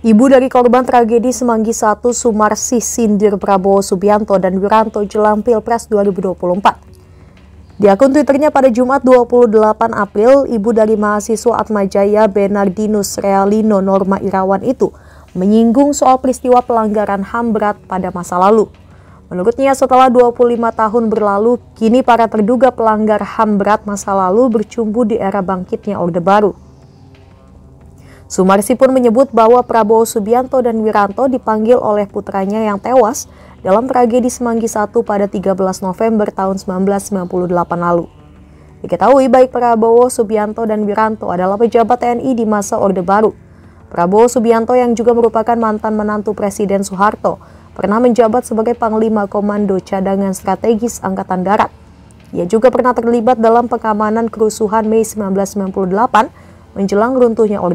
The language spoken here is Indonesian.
Ibu dari korban tragedi Semanggi 1 Sumarsi sindir Prabowo Subianto dan Wiranto jelang Pilpres 2024. Di akun Twitternya pada Jumat 28 April, ibu dari mahasiswa Atmajaya Benardinus Realino Norma Irawan itu menyinggung soal peristiwa pelanggaran HAM berat pada masa lalu. Menurutnya setelah 25 tahun berlalu, kini para terduga pelanggar HAM berat masa lalu bercumbu di era bangkitnya Orde Baru. Sumarsi pun menyebut bahwa Prabowo Subianto dan Wiranto dipanggil oleh putranya yang tewas dalam tragedi Semanggi I pada 13 November tahun 1998 lalu. Diketahui baik Prabowo Subianto dan Wiranto adalah pejabat TNI di masa Orde Baru. Prabowo Subianto yang juga merupakan mantan menantu Presiden Soeharto pernah menjabat sebagai Panglima Komando Cadangan Strategis Angkatan Darat. Ia juga pernah terlibat dalam pengamanan kerusuhan Mei 1998 menjelang runtuhnya Orde